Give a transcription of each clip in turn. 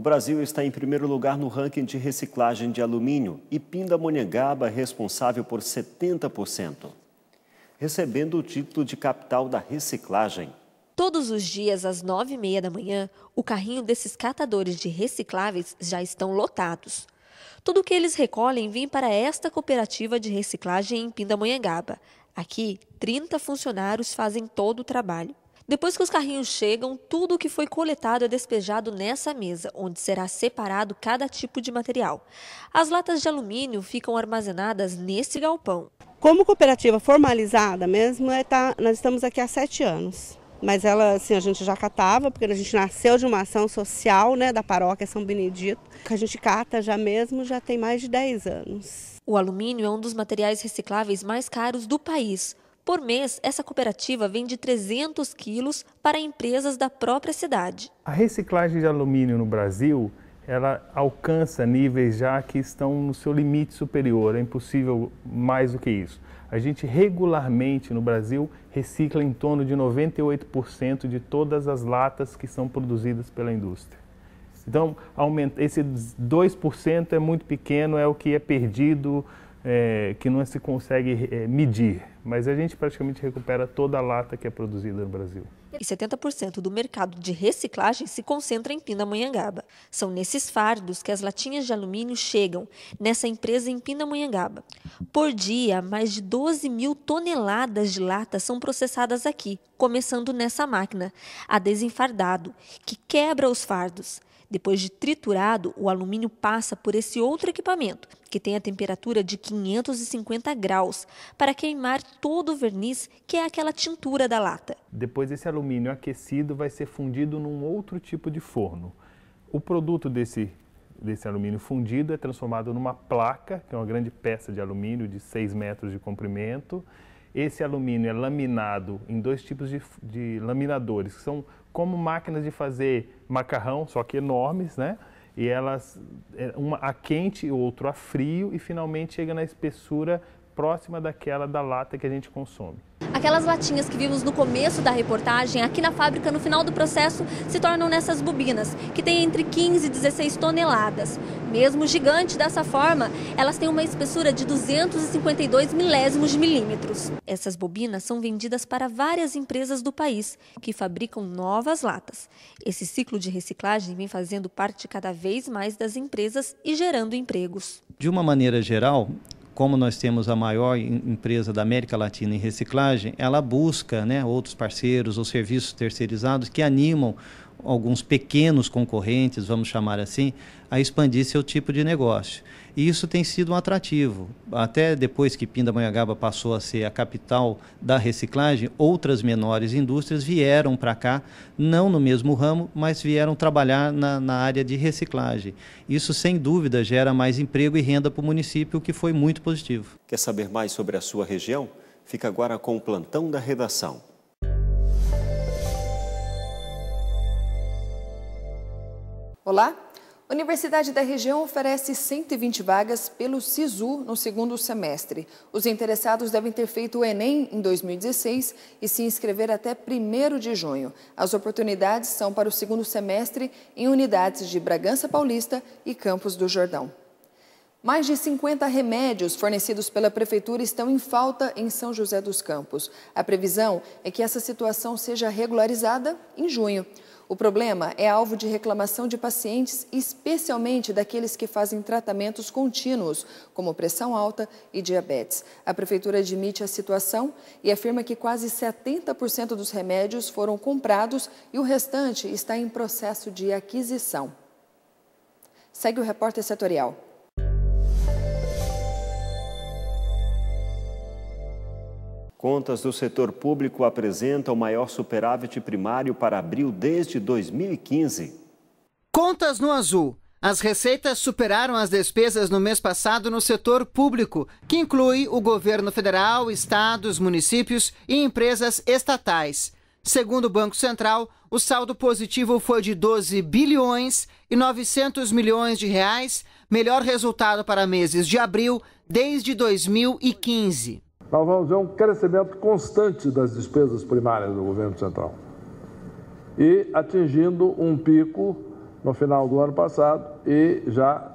O Brasil está em primeiro lugar no ranking de reciclagem de alumínio e Pindamonhangaba é responsável por 70%, recebendo o título de capital da reciclagem. Todos os dias, às nove e meia da manhã, o carrinho desses catadores de recicláveis já estão lotados. Tudo o que eles recolhem vem para esta cooperativa de reciclagem em Pindamonhangaba. Aqui, 30 funcionários fazem todo o trabalho. Depois que os carrinhos chegam, tudo o que foi coletado é despejado nessa mesa, onde será separado cada tipo de material. As latas de alumínio ficam armazenadas nesse galpão. Como cooperativa formalizada mesmo, é, tá, nós estamos aqui há sete anos. Mas ela, assim, a gente já catava, porque a gente nasceu de uma ação social, né, da paróquia São Benedito, que a gente cata já mesmo, já tem mais de 10 anos. O alumínio é um dos materiais recicláveis mais caros do país. Por mês, essa cooperativa vende 300 quilos para empresas da própria cidade. A reciclagem de alumínio no Brasil ela alcança níveis já que estão no seu limite superior, é impossível mais do que isso. A gente regularmente no Brasil recicla em torno de 98% de todas as latas que são produzidas pela indústria. Então, aumenta, esse 2% é muito pequeno, é o que é perdido é, que não se consegue é, medir, mas a gente praticamente recupera toda a lata que é produzida no Brasil. E 70% do mercado de reciclagem se concentra em Pindamonhangaba. São nesses fardos que as latinhas de alumínio chegam nessa empresa em Pindamonhangaba. Por dia, mais de 12 mil toneladas de lata são processadas aqui, começando nessa máquina, a desenfardado, que quebra os fardos. Depois de triturado, o alumínio passa por esse outro equipamento, que tem a temperatura de 550 graus, para queimar todo o verniz, que é aquela tintura da lata. Depois, esse alumínio aquecido vai ser fundido num outro tipo de forno. O produto desse, desse alumínio fundido é transformado numa placa, que é uma grande peça de alumínio de 6 metros de comprimento. Esse alumínio é laminado em dois tipos de, de laminadores, que são como máquinas de fazer macarrão, só que enormes, né? e elas é, uma a quente, o outro a frio e finalmente chega na espessura próxima daquela da lata que a gente consome. Aquelas latinhas que vimos no começo da reportagem, aqui na fábrica, no final do processo, se tornam nessas bobinas, que têm entre 15 e 16 toneladas. Mesmo gigante dessa forma, elas têm uma espessura de 252 milésimos de milímetros. Essas bobinas são vendidas para várias empresas do país, que fabricam novas latas. Esse ciclo de reciclagem vem fazendo parte cada vez mais das empresas e gerando empregos. De uma maneira geral, como nós temos a maior empresa da América Latina em reciclagem, ela busca né, outros parceiros ou serviços terceirizados que animam alguns pequenos concorrentes, vamos chamar assim, a expandir seu tipo de negócio. E isso tem sido um atrativo. Até depois que Pindamonhangaba passou a ser a capital da reciclagem, outras menores indústrias vieram para cá, não no mesmo ramo, mas vieram trabalhar na, na área de reciclagem. Isso, sem dúvida, gera mais emprego e renda para o município, o que foi muito positivo. Quer saber mais sobre a sua região? Fica agora com o plantão da redação. Olá! Universidade da região oferece 120 vagas pelo SISU no segundo semestre. Os interessados devem ter feito o Enem em 2016 e se inscrever até 1 de junho. As oportunidades são para o segundo semestre em unidades de Bragança Paulista e Campos do Jordão. Mais de 50 remédios fornecidos pela Prefeitura estão em falta em São José dos Campos. A previsão é que essa situação seja regularizada em junho. O problema é alvo de reclamação de pacientes, especialmente daqueles que fazem tratamentos contínuos, como pressão alta e diabetes. A prefeitura admite a situação e afirma que quase 70% dos remédios foram comprados e o restante está em processo de aquisição. Segue o repórter setorial. Contas do setor público apresentam o maior superávit primário para abril desde 2015. Contas no azul. As receitas superaram as despesas no mês passado no setor público, que inclui o governo federal, estados, municípios e empresas estatais. Segundo o Banco Central, o saldo positivo foi de 12 bilhões e 900 milhões de reais, melhor resultado para meses de abril desde 2015 nós vamos ver um crescimento constante das despesas primárias do governo central. E atingindo um pico no final do ano passado e já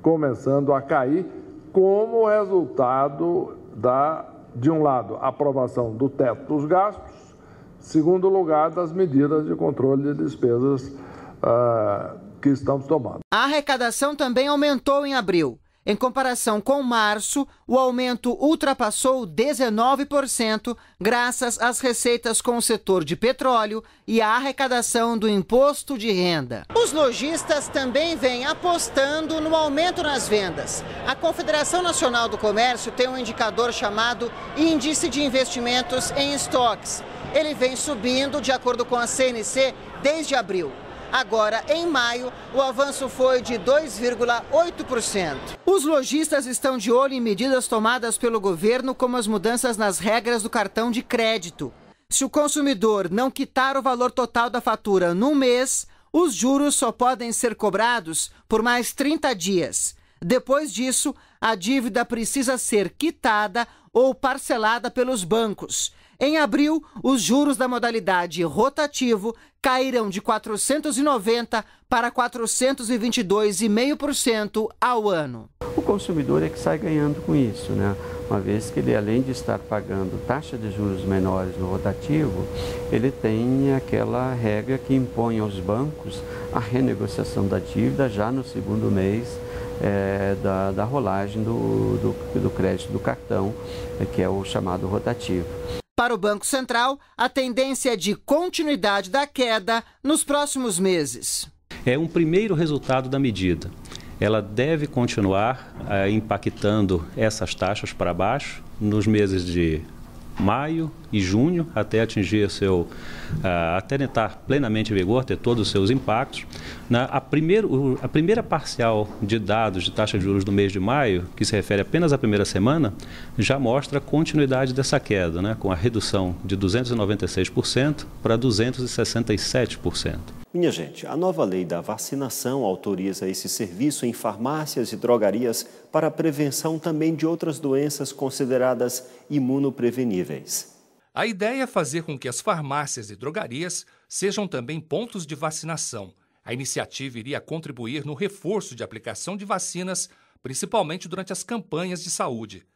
começando a cair como resultado da, de um lado, aprovação do teto dos gastos, segundo lugar, das medidas de controle de despesas uh, que estamos tomando. A arrecadação também aumentou em abril em comparação com março, o aumento ultrapassou 19%, graças às receitas com o setor de petróleo e à arrecadação do imposto de renda. Os lojistas também vêm apostando no aumento nas vendas. A Confederação Nacional do Comércio tem um indicador chamado Índice de Investimentos em Estoques. Ele vem subindo, de acordo com a CNC, desde abril. Agora, em maio, o avanço foi de 2,8%. Os lojistas estão de olho em medidas tomadas pelo governo, como as mudanças nas regras do cartão de crédito. Se o consumidor não quitar o valor total da fatura num mês, os juros só podem ser cobrados por mais 30 dias. Depois disso, a dívida precisa ser quitada ou parcelada pelos bancos. Em abril, os juros da modalidade rotativo caíram de 490 para 422,5% ao ano. O consumidor é que sai ganhando com isso, né? uma vez que ele, além de estar pagando taxa de juros menores no rotativo, ele tem aquela regra que impõe aos bancos a renegociação da dívida já no segundo mês é, da, da rolagem do, do, do crédito do cartão, eh, que é o chamado rotativo. Para o Banco Central, a tendência é de continuidade da queda nos próximos meses. É um primeiro resultado da medida. Ela deve continuar eh, impactando essas taxas para baixo nos meses de maio e junho, até atingir seu, uh, até entrar plenamente em vigor, ter todos os seus impactos. Na, a, primeiro, a primeira parcial de dados de taxa de juros do mês de maio, que se refere apenas à primeira semana, já mostra a continuidade dessa queda, né, com a redução de 296% para 267%. Minha gente, a nova lei da vacinação autoriza esse serviço em farmácias e drogarias para a prevenção também de outras doenças consideradas imunopreveníveis. A ideia é fazer com que as farmácias e drogarias sejam também pontos de vacinação. A iniciativa iria contribuir no reforço de aplicação de vacinas, principalmente durante as campanhas de saúde.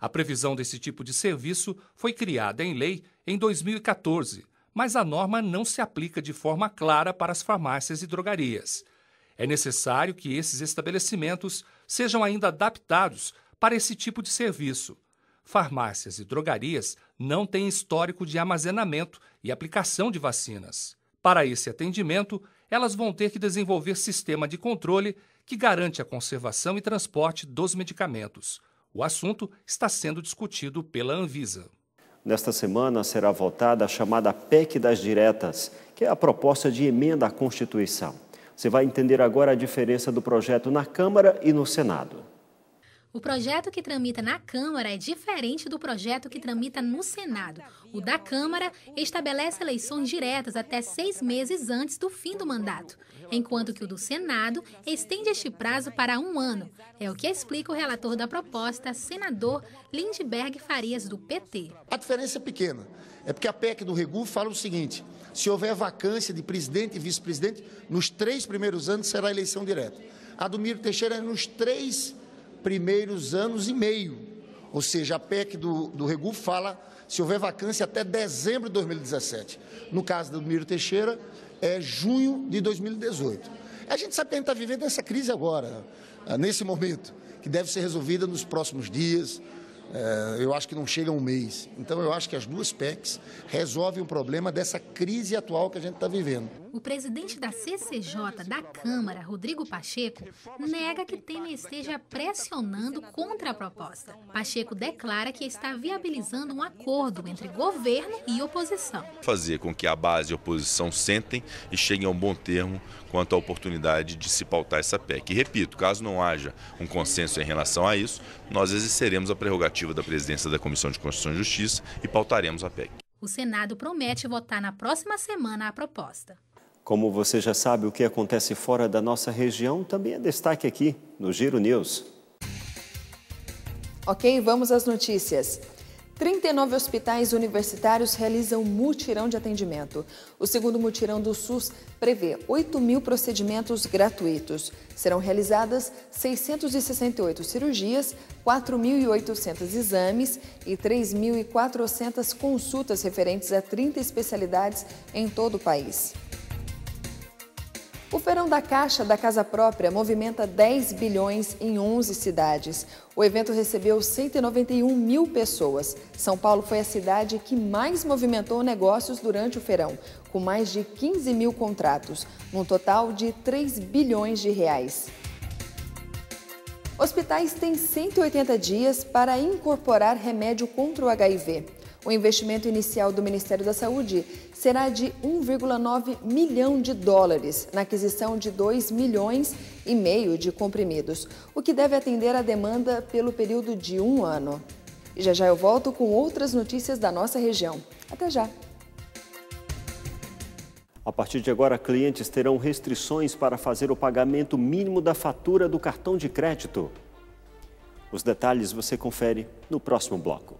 A previsão desse tipo de serviço foi criada em lei em 2014 mas a norma não se aplica de forma clara para as farmácias e drogarias. É necessário que esses estabelecimentos sejam ainda adaptados para esse tipo de serviço. Farmácias e drogarias não têm histórico de armazenamento e aplicação de vacinas. Para esse atendimento, elas vão ter que desenvolver sistema de controle que garante a conservação e transporte dos medicamentos. O assunto está sendo discutido pela Anvisa. Nesta semana será votada a chamada PEC das Diretas, que é a proposta de emenda à Constituição. Você vai entender agora a diferença do projeto na Câmara e no Senado. O projeto que tramita na Câmara é diferente do projeto que tramita no Senado. O da Câmara estabelece eleições diretas até seis meses antes do fim do mandato, enquanto que o do Senado estende este prazo para um ano. É o que explica o relator da proposta, senador Lindbergh Farias, do PT. A diferença é pequena. É porque a PEC do Regu fala o seguinte: se houver vacância de presidente e vice-presidente, nos três primeiros anos será eleição direta. A do Miro Teixeira é nos três primeiros primeiros anos e meio. Ou seja, a PEC do, do Regu fala se houver vacância até dezembro de 2017. No caso do Miro Teixeira, é junho de 2018. A gente sabe que a gente está vivendo essa crise agora, nesse momento, que deve ser resolvida nos próximos dias, é, eu acho que não chega um mês. Então, eu acho que as duas PECs resolvem o problema dessa crise atual que a gente está vivendo. O presidente da CCJ da Câmara, Rodrigo Pacheco, nega que Temer esteja pressionando contra a proposta. Pacheco declara que está viabilizando um acordo entre governo e oposição. Fazer com que a base e a oposição sentem e cheguem a um bom termo quanto à oportunidade de se pautar essa PEC. E repito, caso não haja um consenso em relação a isso, nós exerceremos a prerrogativa da presidência da Comissão de Constituição e Justiça e pautaremos a PEC. O Senado promete votar na próxima semana a proposta. Como você já sabe, o que acontece fora da nossa região também é destaque aqui no Giro News. Ok, vamos às notícias. 39 hospitais universitários realizam mutirão de atendimento. O segundo mutirão do SUS prevê 8 mil procedimentos gratuitos. Serão realizadas 668 cirurgias, 4.800 exames e 3.400 consultas referentes a 30 especialidades em todo o país. O Feirão da Caixa da Casa Própria movimenta 10 bilhões em 11 cidades. O evento recebeu 191 mil pessoas. São Paulo foi a cidade que mais movimentou negócios durante o feirão, com mais de 15 mil contratos, num total de 3 bilhões de reais. Hospitais têm 180 dias para incorporar remédio contra o HIV. O investimento inicial do Ministério da Saúde será de 1,9 milhão de dólares na aquisição de 2 milhões e meio de comprimidos, o que deve atender à demanda pelo período de um ano. E já já eu volto com outras notícias da nossa região. Até já! A partir de agora, clientes terão restrições para fazer o pagamento mínimo da fatura do cartão de crédito. Os detalhes você confere no próximo bloco.